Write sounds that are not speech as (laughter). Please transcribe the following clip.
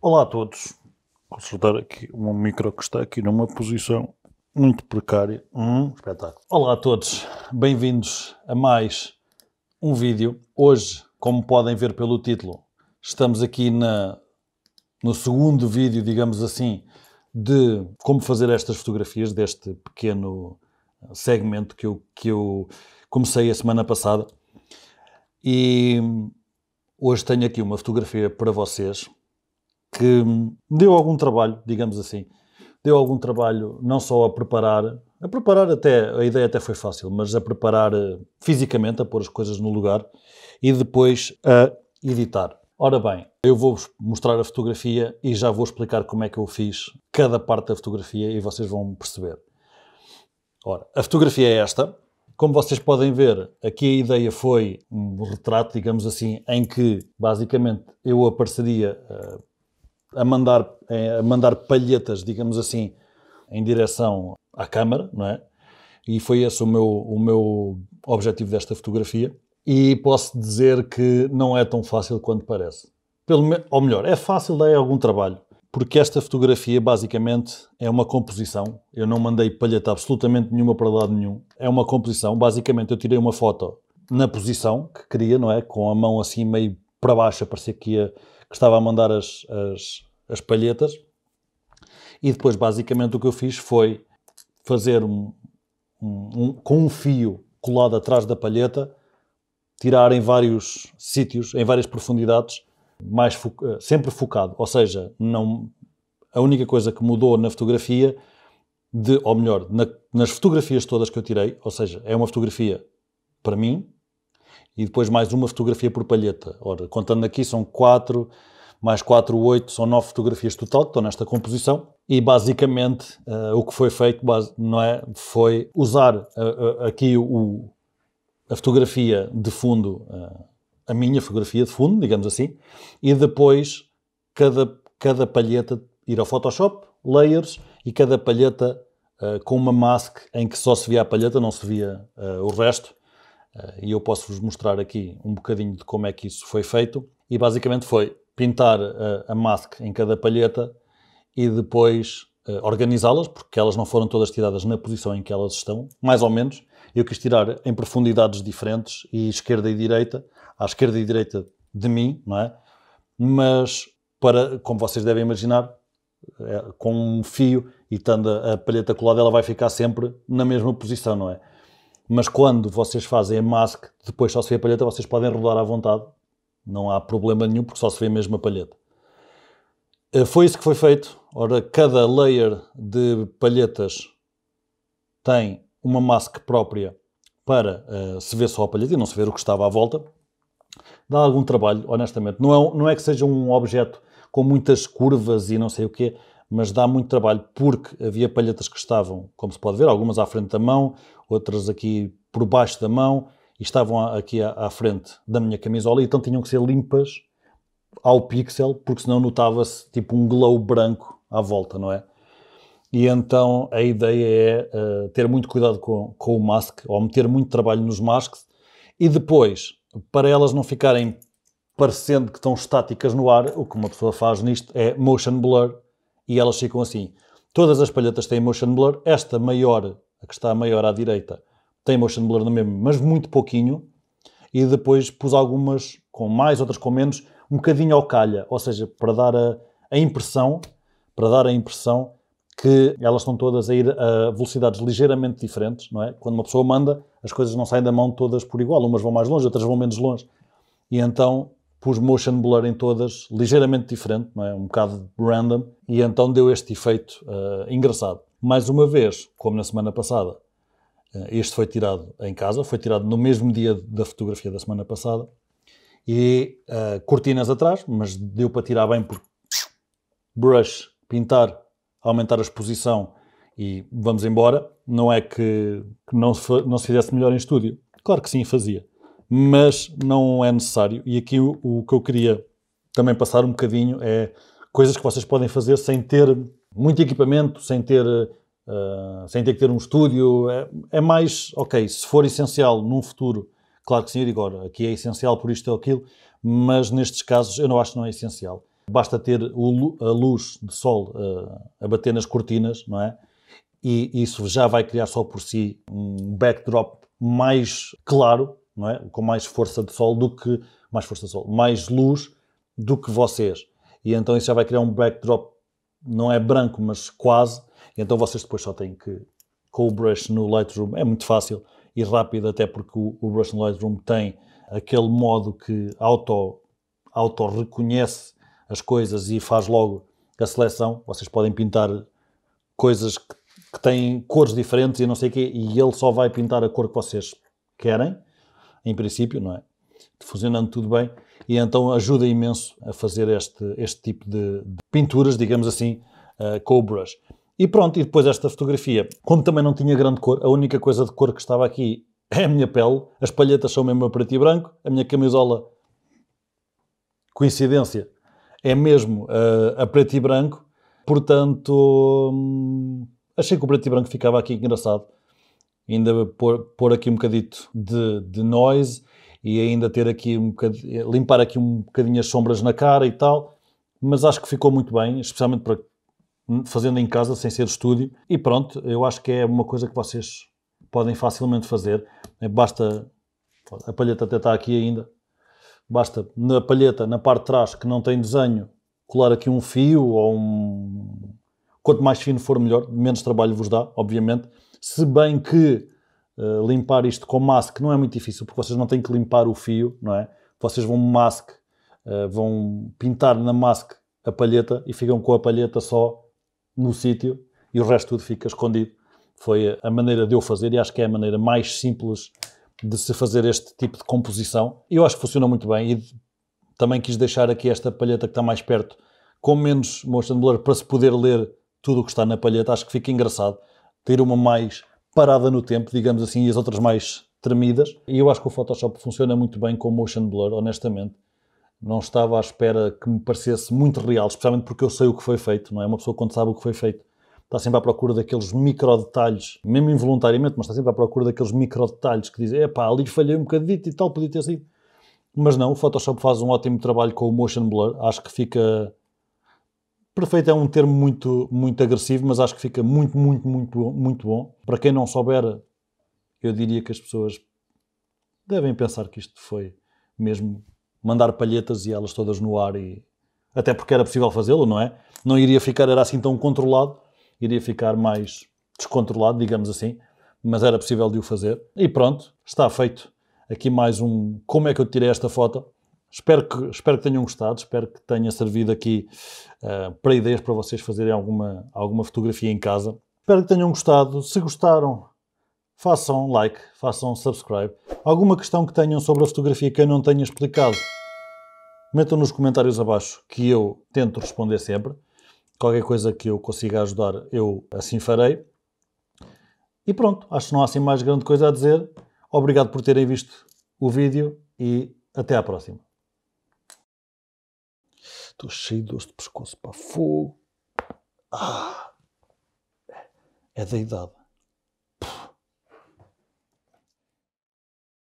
Olá a todos. Consultar aqui um micro que está aqui numa posição muito precária. Hum, espetáculo. Olá a todos. Bem-vindos a mais um vídeo. Hoje, como podem ver pelo título, estamos aqui na, no segundo vídeo, digamos assim, de como fazer estas fotografias deste pequeno segmento que eu, que eu comecei a semana passada. E hoje tenho aqui uma fotografia para vocês que deu algum trabalho, digamos assim. Deu algum trabalho não só a preparar, a preparar até, a ideia até foi fácil, mas a preparar eh, fisicamente, a pôr as coisas no lugar e depois a editar. Ora bem, eu vou mostrar a fotografia e já vou explicar como é que eu fiz cada parte da fotografia e vocês vão perceber. Ora, a fotografia é esta. Como vocês podem ver, aqui a ideia foi um retrato, digamos assim, em que basicamente eu apareceria uh, a mandar, eh, a mandar palhetas, digamos assim, em direção à câmara, não é? E foi esse o meu, o meu objetivo desta fotografia. E posso dizer que não é tão fácil quanto parece. Pelo ou melhor, é fácil, dá algum trabalho porque esta fotografia basicamente é uma composição. Eu não mandei palheta absolutamente nenhuma para lado nenhum. É uma composição. Basicamente, eu tirei uma foto na posição que queria, não é? Com a mão assim meio para baixo, parecia que, ia, que estava a mandar as, as, as palhetas. E depois, basicamente, o que eu fiz foi fazer um, um, um com um fio colado atrás da palheta, tirar em vários sítios, em várias profundidades mais fo eh, sempre focado, ou seja, não, a única coisa que mudou na fotografia, de, ou melhor, na, nas fotografias todas que eu tirei, ou seja, é uma fotografia para mim e depois mais uma fotografia por palheta. Ora, contando aqui, são quatro, mais quatro, oito, são nove fotografias total que estão nesta composição. E basicamente uh, o que foi feito não é, foi usar uh, uh, aqui o, a fotografia de fundo a minha fotografia de fundo, digamos assim, e depois cada, cada palheta ir ao Photoshop, layers, e cada palheta uh, com uma mask em que só se via a palheta, não se via uh, o resto. Uh, e eu posso vos mostrar aqui um bocadinho de como é que isso foi feito. E basicamente foi pintar a mask em cada palheta e depois organizá-las, porque elas não foram todas tiradas na posição em que elas estão, mais ou menos. Eu quis tirar em profundidades diferentes, e esquerda e direita, à esquerda e direita de mim, não é? Mas, para, como vocês devem imaginar, é, com um fio e estando a, a palheta colada, ela vai ficar sempre na mesma posição, não é? Mas quando vocês fazem a mask, depois só se vê a palheta, vocês podem rodar à vontade, não há problema nenhum, porque só se vê mesmo a palheta. Eh, foi isso que foi feito. Ora, cada layer de palhetas tem uma mask própria para uh, se ver só a palheta e não se ver o que estava à volta dá algum trabalho, honestamente. Não é, não é que seja um objeto com muitas curvas e não sei o quê, mas dá muito trabalho porque havia palhetas que estavam, como se pode ver, algumas à frente da mão, outras aqui por baixo da mão e estavam aqui à, à frente da minha camisola, então tinham que ser limpas ao pixel, porque senão notava-se tipo um glow branco à volta, não é? E então a ideia é uh, ter muito cuidado com, com o mask, ou meter muito trabalho nos masks, e depois para elas não ficarem parecendo que estão estáticas no ar, o que uma pessoa faz nisto é motion blur e elas ficam assim. Todas as palhetas têm motion blur, esta maior, a que está maior à direita, tem motion blur no mesmo, mas muito pouquinho, e depois pus algumas com mais, outras com menos, um bocadinho ao calha, ou seja, para dar a, a impressão, para dar a impressão que elas estão todas a ir a velocidades ligeiramente diferentes, não é? Quando uma pessoa manda, as coisas não saem da mão todas por igual. Umas vão mais longe, outras vão menos longe. E então pus motion blur em todas, ligeiramente diferente, não é? um bocado random, e então deu este efeito uh, engraçado. Mais uma vez, como na semana passada, uh, este foi tirado em casa, foi tirado no mesmo dia da fotografia da semana passada, e uh, cortinas atrás, mas deu para tirar bem por brush, pintar, aumentar a exposição e vamos embora. Não é que, que não, se, não se fizesse melhor em estúdio. Claro que sim, fazia. Mas não é necessário. E aqui o, o, que eu queria também passar um bocadinho é coisas que vocês podem fazer sem ter muito equipamento, sem ter, uh, sem ter que ter um estúdio. É, é, mais, ok, se for essencial num futuro, claro que sim, eu digo, agora, aqui é essencial por isto ou aquilo, mas nestes casos eu não acho que não é essencial. Basta ter o, a luz de sol uh, a bater nas cortinas, não é? e isso já vai criar só por si um backdrop mais claro, não é? com mais força de sol do que mais força de sol, mais luz do que vocês. E então isso já vai criar um backdrop, não é branco, mas quase. E então vocês depois só têm que, com o brush no Lightroom, é muito fácil e rápido, até porque o, o brush no Lightroom tem aquele modo que auto, auto reconhece as coisas e faz logo a seleção. Vocês podem pintar coisas que que têm cores diferentes e não sei o quê, e ele só vai pintar a cor que vocês querem, em princípio, não é? Fusionando tudo bem, e então ajuda imenso a fazer este, este tipo de, de pinturas, digamos assim, uh, com o brush. E pronto, e depois esta fotografia, como também não tinha grande cor, a única coisa de cor que estava aqui (laughs) é a minha pele, as palhetas são mesmo a preto e branco, a minha camisola, coincidência, é mesmo uh, a preto e branco, portanto. Hum, Achei que o preto e branco ficava aqui engraçado. Ainda pôr, pôr aqui um bocadito de, de noise e ainda ter aqui um bocadinho, limpar aqui um bocadinho as sombras na cara e tal. Mas acho que ficou muito bem, especialmente para hum, fazendo em casa, sem ser estúdio. E pronto, eu acho que é uma coisa que vocês podem facilmente fazer. É, basta, a palheta até está aqui ainda, basta na palheta, na parte de trás, que não tem desenho, colar aqui um fio ou um, Quanto mais fino for, melhor, menos trabalho vos dá, obviamente. Se bem que uh, limpar isto com mask não é muito difícil, porque vocês não têm que limpar o fio, não é? Vocês vão mask, uh, vão pintar na mask a palheta e ficam com a palheta só no sítio e o resto tudo fica escondido. Foi a maneira de eu fazer e acho que é a maneira mais simples de se fazer este tipo de composição. Eu acho que funciona muito bem e também quis deixar aqui esta palheta que está mais perto, com menos motion blur, para se poder ler tudo o que está na palheta, acho que fica engraçado ter uma mais parada no tempo, digamos assim, e as outras mais tremidas. E eu acho que o Photoshop funciona muito bem com motion blur, honestamente. Não estava à espera que me parecesse muito real, especialmente porque eu sei o que foi feito, não é? Uma pessoa quando sabe o que foi feito está sempre à procura daqueles micro detalhes, mesmo involuntariamente, mas está sempre à procura daqueles micro detalhes que dizem, epá, ali falhei um bocadito e tal, podia ter sido. Mas não, o Photoshop faz um ótimo trabalho com o motion blur, acho que fica Perfeito é um termo muito, muito agressivo, mas acho que fica muito, muito, muito, muito bom. Para quem não souber, eu diria que as pessoas devem pensar que isto foi mesmo mandar palhetas e elas todas no ar e até porque era possível fazê-lo, não é? Não iria ficar era assim tão controlado, iria ficar mais descontrolado, digamos assim, mas era possível de o fazer. E pronto, está feito. Aqui mais um como é que eu tirei esta foto. Espero que, espero que tenham gostado, espero que tenha servido aqui uh, para ideias para vocês fazerem alguma, alguma fotografia em casa. Espero que tenham gostado. Se gostaram, façam like, façam subscribe. Alguma questão que tenham sobre a fotografia que eu não tenha explicado, metam nos comentários abaixo que eu tento responder sempre. Qualquer coisa que eu consiga ajudar, eu assim farei. E pronto, acho que não há assim mais grande coisa a dizer. Obrigado por terem visto o vídeo e até à próxima. Estou cheio de dor de pescoço para fogo. Ah, é da idade.